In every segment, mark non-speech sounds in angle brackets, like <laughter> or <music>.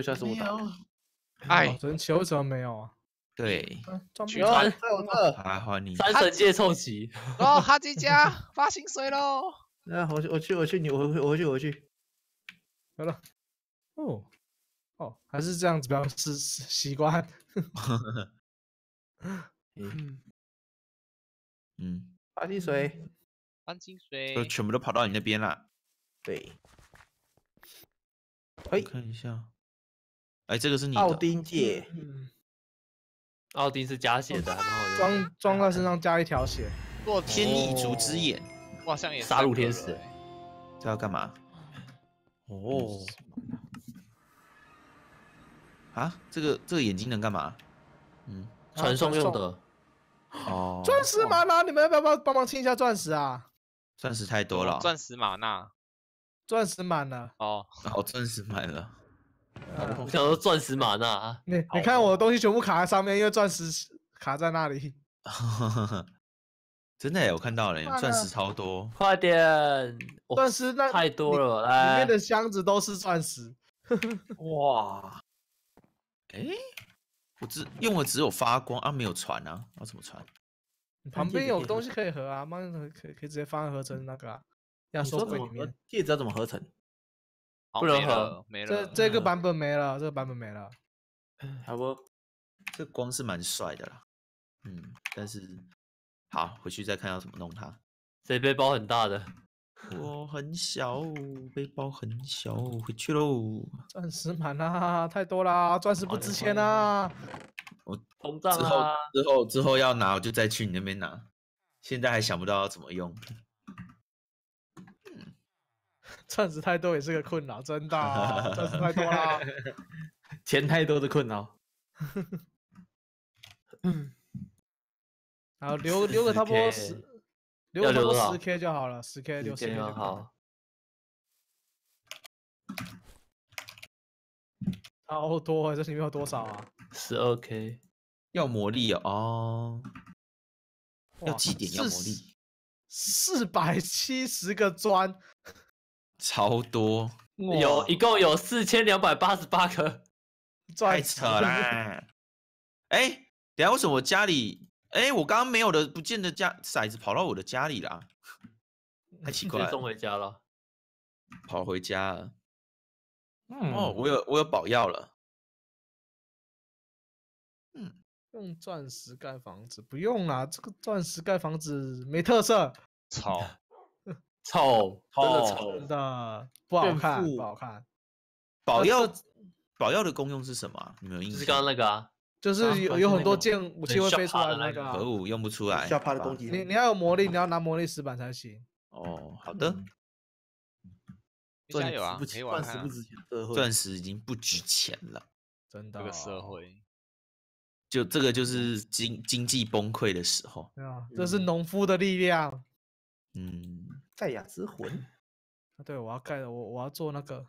下是我么？哎，神球什么没有啊？对，取还你。三神界凑齐哦，哈家发薪水喽！那 <laughs> 我我去我去你我去我去，好了，哦哦，还是这样子比较是习惯。<laughs> 嗯嗯，发薪水，发薪水，全部都跑到你那边了。对，哎，看一下。哎，这个是你奥丁姐。奥丁是加血的，还蛮好用，装装在身上加一条血。若天翼族之眼，哇，像也杀戮天使，这要干嘛？哦，啊，这个这个眼睛能干嘛？嗯，传送用的。哦，<laughs> 钻石玛娜，你们要不要帮帮忙清一下钻石啊？钻石太多了。钻石玛娜。钻石满了哦，好，钻石满了。<laughs> 我想说钻石玛纳，你你看我的东西全部卡在上面，因为钻石卡在那里。<laughs> 真的，我看到了，钻石超多，快点！钻石那太多了，里面的箱子都是钻石。<laughs> 哇，哎，我只用了只有发光啊，没有船啊，要怎么传？旁边有东西可以合啊，慢可可以直接放合成那个啊。你说怎么合戒指？要怎么合成？不能喝，没了。这这个版本没了，这个版本没了。好不？这光是蛮帅的啦。嗯，但是好，回去再看要怎么弄它。这背包很大的，我很小，背包很小，回去喽。钻石满啦，太多啦，钻石不值钱啊。我膨胀了。之后之后之后要拿，我就再去你那边拿。现在还想不到要怎么用。钻石太多也是个困扰，真的 <laughs> 钻石太多，<laughs> 钱太多的困扰。嗯，<coughs> 好，留留个差不多十，留个差不多十 K 就好了，十 K 留十 K。好，超多，这里面有多少啊？十二 K，要魔力啊！哦，要祭点，要魔力，四百七十个砖。超多，有一共有四千两百八十八颗，<laughs> 太扯啦！哎，等下为什么家里？哎，我刚刚没有的，不见得家骰子跑到我的家里啦，太奇怪了，送回家了，跑回家了。哦，我有我有宝药了。嗯，用钻石盖房子不用啦，这个钻石盖房子没特色。操！丑，真的丑，真的不好看，不好看。宝药，宝药的功用是什么？你没有印象？是刚刚那个啊，就是有有很多剑武器会飞出来的那个。核武用不出来，你你要有魔力，你要拿魔力石板才行。哦，好的。钻石啊，钻石不值钱，钻石已经不值钱了，真的。这个社会，就这个就是经经济崩溃的时候。对啊，这是农夫的力量。嗯。盖亚之魂，对，我要盖的，我我要做那个。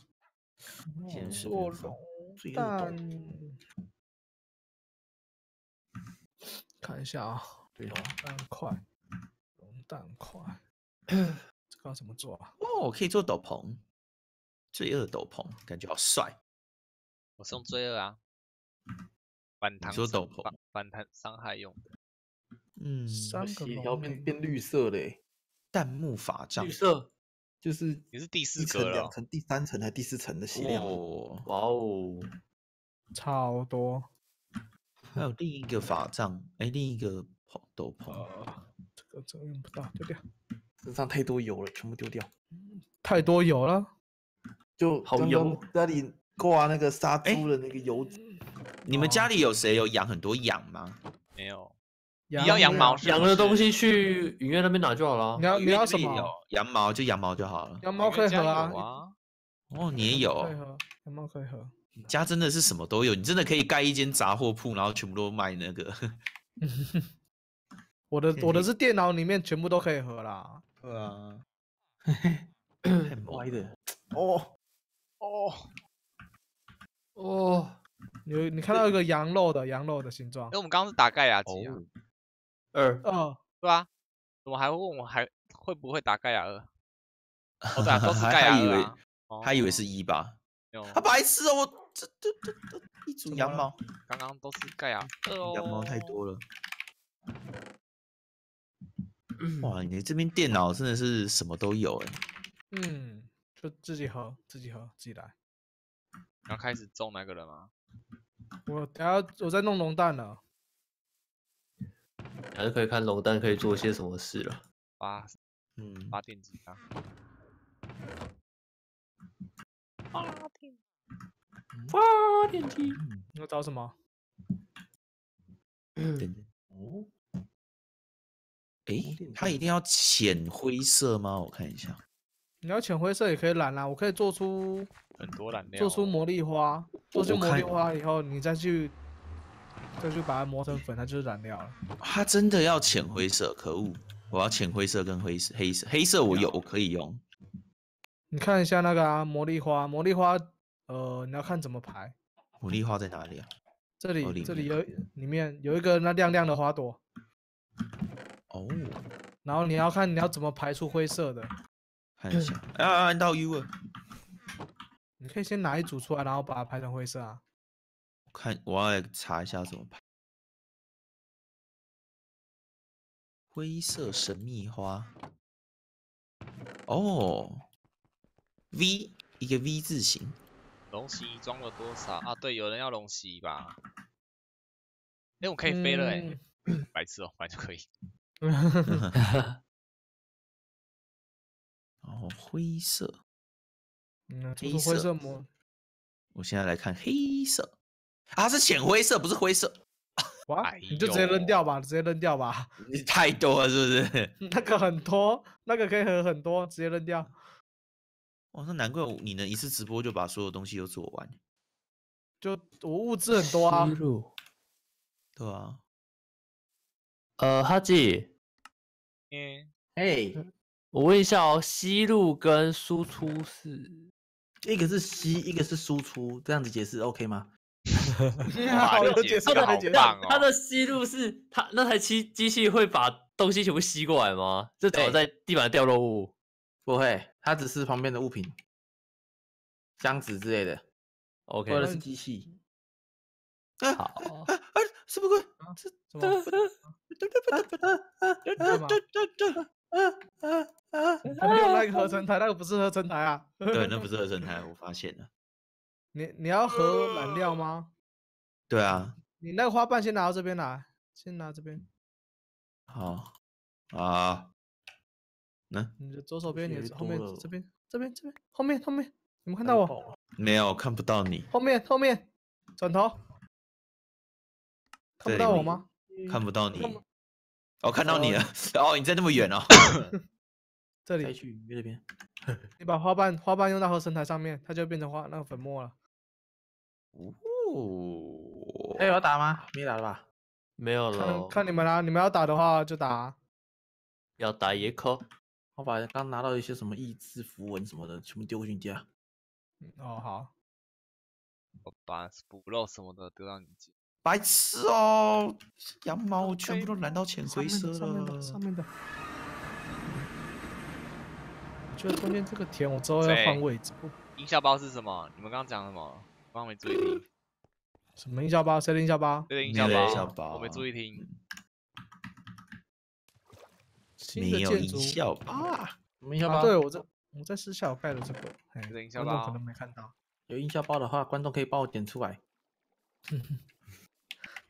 做龙蛋，看一下啊，对，龙蛋块，龙蛋块，<clears throat> 这个要怎么做啊？哦，可以做斗篷，罪恶斗篷，感觉好帅。我送罪恶啊，反弹斗篷，反弹伤害用的。嗯，三血条变变绿色嘞。弹幕法杖，绿色，就是也是第四层两层、第三层还是第四层的系列？哇哦，超多！还有另一个法杖，哎，另一个跑斗篷，这个这个用不到，丢掉。身上太多油了，全部丢掉。太多油了，就好油。家里挂那个杀猪的那个油。你们家里有谁有养很多羊吗？没有。你要羊毛，羊的东西去影院那边拿就好了。你要你要什么？羊毛就羊毛就好了。羊毛可以喝啊！哦，你也有。可以喝，羊毛可以喝。你家真的是什么都有，你真的可以盖一间杂货铺，然后全部都卖那个。<laughs> 我的我的是电脑里面全部都可以喝啦。对啊，很乖的。哦哦哦！你你看到一个羊肉的羊肉的形状？因为我们刚刚是打盖亚一二，嗯，对啊，怎么还问我还会不会打盖亚二？哦对啊，<laughs> 都是盖亚二啊。还以为是一吧？他白痴哦，我这这这这一组羊毛，刚刚都是盖亚二哦，羊毛太多了。<clears throat> 哇，你这边电脑真的是什么都有哎。嗯，就自己合，自己合，自己来。要开始揍那个人吗？我等下我在弄龙蛋呢。还是可以看龙蛋可以做一些什么事了。八，嗯，八电机，发电，发电机。你要找什么？哦。哎，它一定要浅灰色吗？我看一下。你要浅灰色也可以染啦，我可以做出很多染料，做出魔力花，做出魔力花以后，你再去。这就把它磨成粉，它就是染料了。它真的要浅灰色，可恶！我要浅灰色跟灰色、黑色、黑色我有，我可以用。你看一下那个啊，魔力花，魔力花，呃，你要看怎么排。魔力花在哪里啊？这里，这里有里面有一个那亮亮的花朵。哦。然后你要看你要怎么排出灰色的。看一下。啊 <clears throat> 啊！到 U 了。你可以先拿一组出来，然后把它排成灰色啊。看，我要来查一下怎么拍灰色神秘花。哦，V 一个 V 字形，龙息装了多少啊？对，有人要龙息吧？那我可以飞了哎，<coughs> 白痴哦，白就可以。<laughs> <laughs> 哦，灰色，嗯，这是灰色魔。我现在来看黑色。它是浅灰色，不是灰色。<laughs> 哇，你就直接扔掉吧，直接扔掉吧。<laughs> 你太多了是不是？<laughs> 那个很多，那个可以很很多，直接扔掉。哇，那难怪你能一次直播就把所有东西都做完。就我物资很多啊。对啊。呃，哈吉。嗯。嘿，我问一下哦，吸入跟输出是一个是吸，一个是输出，这样子解释 OK 吗？<laughs> 好有节的吸入是他那台机机器会把东西全部吸过来吗？就走在地板掉落物？不会，它只是旁边的物品，箱子之类的。O K，或者是机器。好。啊啊！什么鬼？这这这这这这这这这这啊啊啊啊啊！这这这这这这这这这这这这啊？啊。这这这这这这这这这这这你这这这这这这对啊，你那个花瓣先拿到这边来，先拿这边。好，啊，那你的左手边你的后面这边，这边，这边，后面，后面，你们看到我？没有，看不到你。后面，后面，转头，看不到我吗？看不到你。我看到你了，哦，你在那么远哦。<laughs> <laughs> 这里去这边，<laughs> 你把花瓣花瓣用到合成台上面，它就变成花那个粉末了。哦。哎，要打吗？没打了吧？没有了。看你们啦，你们要打的话就打。要打野科。我把刚拿到一些什么意志符文什么的，全部丢进去啊。哦，好。我把补肉什么的丢到你家。白痴哦！羊毛全部都染到浅灰色了。上面的。上面的。就中间这个田，我之后要换位置。营销包是什么？你们刚刚讲什么？放刚没注意。什么音效包？谁的音效包？谁的音效包？我没注意听。没有音效包。没有音效包。对我在，我在私下我盖了这个。哎，音效包。可能没看到。<laughs> 有音效包的话，观众可以帮我点出来。<laughs>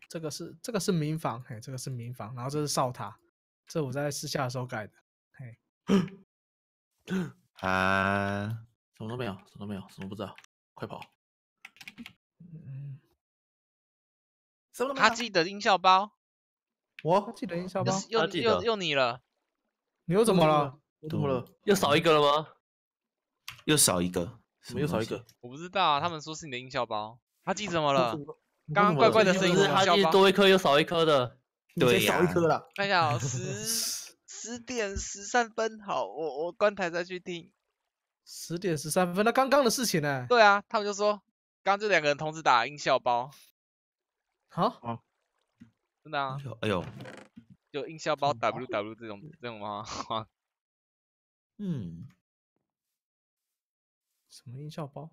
这个是，这个是民房，哎，这个是民房，然后这是哨塔，这我在私下的时候盖的，哎。<gasps> 啊！什么都没有，什么都没有，什么不知道，快跑！他记得音效包，我记得音效包，又又又你了，你又怎么了？怎么了？又少一个了吗？又少一个？什么又少一个？我不知道，他们说是你的音效包，他记怎么了？刚刚怪怪的声音，他记多一颗又少一颗的，对少一颗了。一下，十十点十三分，好，我我关台再去听。十点十三分，那刚刚的事情呢？对啊，他们就说，刚这两个人同时打音效包。好，真的啊！哎呦，有音效包 W W 这种这种吗？<laughs> 嗯，什么音效包？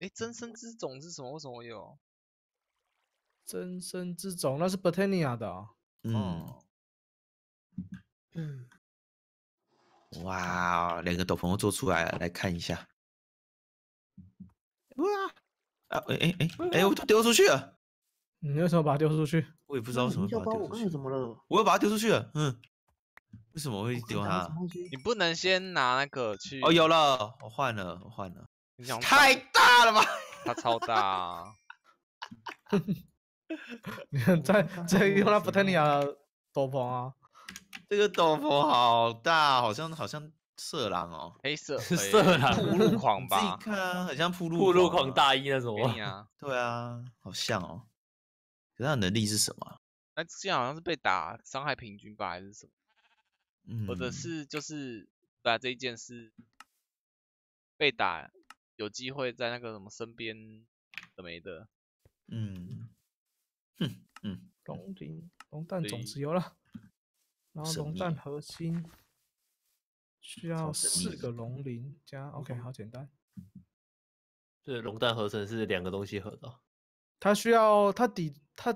哎，增生之种是什么？为什么我有？增生之种那是 Botania 的。嗯嗯，哇，两个斗篷都做出来，了，来看一下。哇啊！哎哎哎哎，我都丢出去了。你为什么把它丢出去？我也不知道为什么把它丢出去，怎么了？我又把它丢出去了。嗯，为什么会丢它？你不能先拿那个去。哦，有了，我换了，我换了。你想 <laughs> 太大了吧？它超大。啊。<laughs> 你看，这这用了布特尼亚的斗篷啊。这个斗篷好大，好像好像色狼哦，黑色 <laughs> 色狼，铺路狂吧？你看啊，很像铺路铺路狂大衣那种。啊。对啊，好像哦。那能力是什么？那这件好像是被打伤害平均吧，还是什么？或者是就是把这一件事被打有机会在那个什么身边的没的。嗯，哼，嗯，龙鳞、龙蛋种子有了，然后龙蛋核心需要四个龙鳞加，OK，好简单。对，龙蛋合成是两个东西合的。它需要它底。它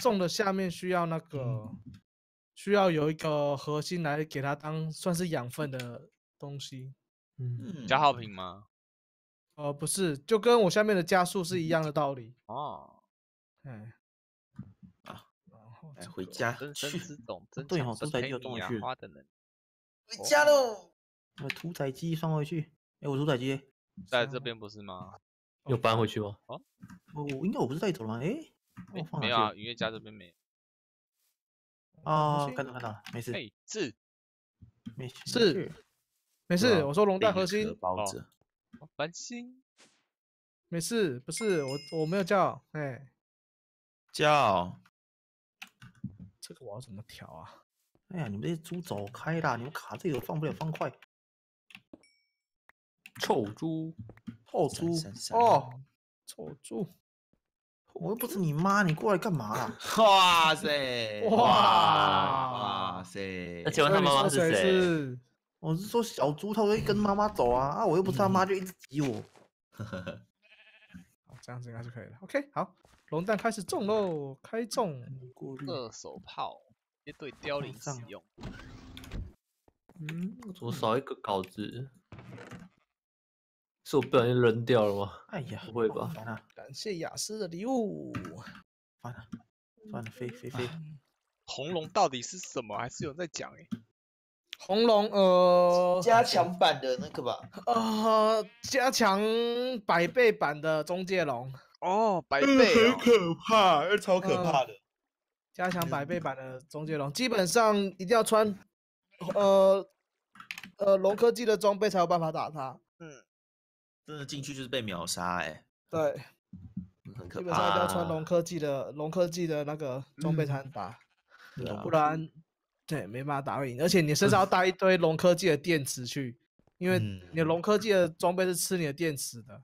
种的下面需要那个，需要有一个核心来给它当算是养分的东西，嗯，加耗品吗？哦，不是，就跟我下面的加速是一样的道理哦，嗯，啊，来回家 <laughs> 去，对吼，屠宰机有花的去，回家喽，把屠宰机送回去，哎，我屠宰机在这边不是吗？又搬回去吗？哦，我应该我不是带走了吗？哎。没有啊，音乐家这边没有看到看到，没事，没事，没事。我说龙蛋核心，哦，繁星，没事，不是我我没有叫，哎，叫。这个我要怎么调啊？哎呀，你们这些猪走开啦！你们卡这里我放不了方块，臭猪，臭猪，哦，臭猪。我又不是你妈，你过来干嘛？哇塞！哇哇塞！那请问妈妈是谁？我是说小猪，他会跟妈妈走啊啊！我又不是他妈，就一直挤我。<laughs> 好，这样子应该是可以了。OK，好，龙蛋开始中喽，开中！二手炮，一对凋零上用。嗯，我少一个稿子。是我不小心扔掉了吗？哎呀，不会吧！完了，感谢雅思的礼物。完了，完了，飞飞飞！<laughs> 红龙到底是什么？还是有在讲哎？<laughs> 红龙，呃，加强版的那个吧？啊，加强百倍版的中介龙哦，百倍，很可怕，超可怕的。加强百倍版的中介龙，基本上一定要穿，呃，呃，龙科技的装备才有办法打它。嗯。真的进去就是被秒杀哎，对，很 <laughs> 可怕。要穿龙科技的龙科技的那个装备才能打，不然对没办法打会赢。而且你身上要带一堆龙科技的电池去，因为你龙科技的装备是吃你的电池的。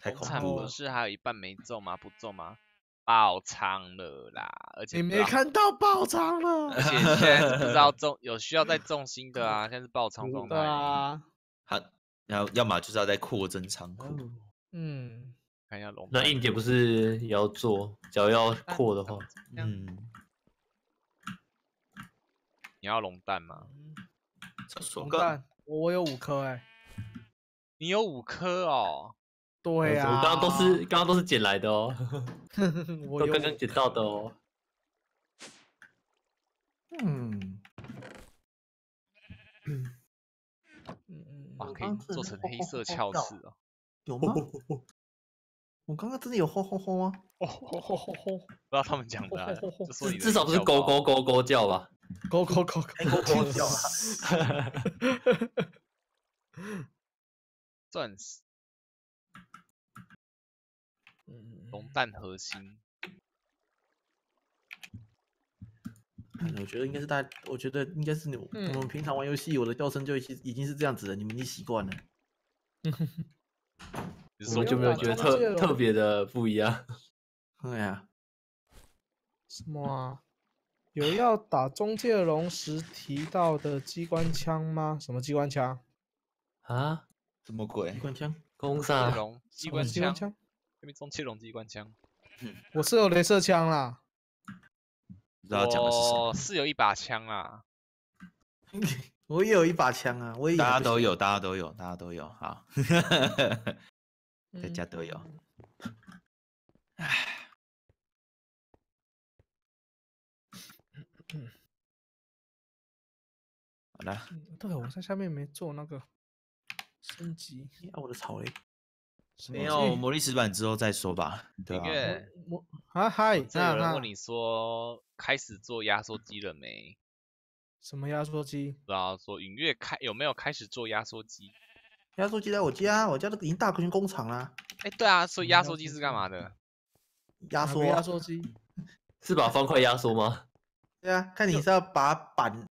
太恐怖，不是还有一半没中吗？不中吗？爆仓了啦！而且你没看到爆仓了，<laughs> 而且现在不知道 <laughs> 中，有需要再中新的啊！现在是爆仓状态啊。然后，要么就是要在扩增仓库，嗯，看一下龙。那硬件不是也要做？只要要扩的话，嗯，你要龙蛋吗？龙蛋，我我有五颗哎。你有五颗哦？对啊。刚刚都是刚刚都是捡来的哦。<laughs> 我刚刚捡到的哦。嗯。哇，可以做成黑色翘刺哦？有 <laughs> 吗？我刚刚真的有吼吼吼吗？哦吼吼吼吼，<laughs> 不知道他们讲的，至少是“勾勾勾勾”叫吧？勾勾勾勾，勾勾叫。<laughs> 哈哈哈哈哈哈！钻石，龙蛋核心。我觉得应该是大，我觉得应该是你。我们平常玩游戏，我的叫声就已经已经是这样子了，你们已经习惯了。<laughs> 我就没有觉得特特别的不一样。<laughs> 对呀。什么？啊？有要打中介龙时提到的机关枪吗？什么机关枪？啊？什么鬼？机关枪。公杀龙机关枪。那边中介龙机关枪。我是有镭射枪啦。不知道的是有一把枪啊，<laughs> 我也有一把枪啊，我也大家都有，大家都有，大家都有，好，<laughs> 大家都有。哎，嗯，好了。对，我在下面没做那个升级。啊，我的草哎！没有，魔力石板之后再说吧。对啊。我啊嗨这有人问你说。开始做压缩机了没？什么压缩机？不知道说，影月开有没有开始做压缩机？压缩机在我家，我家都已经大扩建工厂啦。哎，对啊，所以压缩机是干嘛的？压缩压缩机 <laughs> 是把方块压缩吗？对啊，看你是要把板。